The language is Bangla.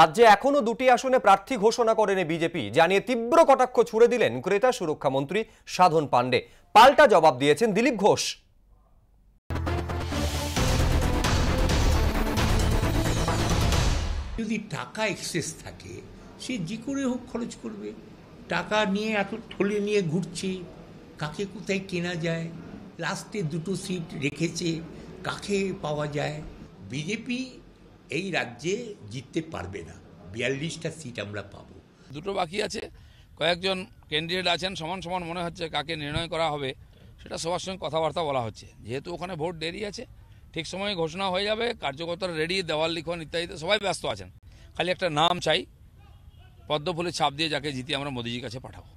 রাজ্যে এখনও দুটি আসনে প্রার্থী ঘোষণা করেনি বিজেপি জানিয়ে তীব্র কটাক্ষ ছুড়ে দিলেন ক্রেতা সুরক্ষামন্ত্রী সাধন পাণ্ডে পাল্টা জবাব দিয়েছেন দিলীপ ঘোষ যদি টাকা এক্সেস থাকে সে যে করে হোক খরচ করবে টাকা নিয়ে এত ঠলে নিয়ে ঘুরছে কাকে কোথায় কেনা যায় লাস্টে দুটো সিট রেখেছে কাকে পাওয়া যায় বিজেপি এই রাজ্যে জিততে পারবে না বিয়াল্লিশটা সিট আমরা পাব দুটো বাকি আছে কয়েকজন ক্যান্ডিডেট আছেন সমান সমান মনে হচ্ছে কাকে নির্ণয় করা হবে সেটা সবার সঙ্গে কথাবার্তা বলা হচ্ছে যেহেতু ওখানে ভোট দেরি আছে ঠিক সময়ে ঘোষণা হয়ে যাবে কার্যকর্তারা রেডি দেওয়াল লিখন ইত্যাদিতে সবাই ব্যস্ত আছেন খালি একটা নাম চাই পদ্মফুলের ছাপ দিয়ে যাকে জিতিয়ে আমরা মোদিজির কাছে পাঠাবো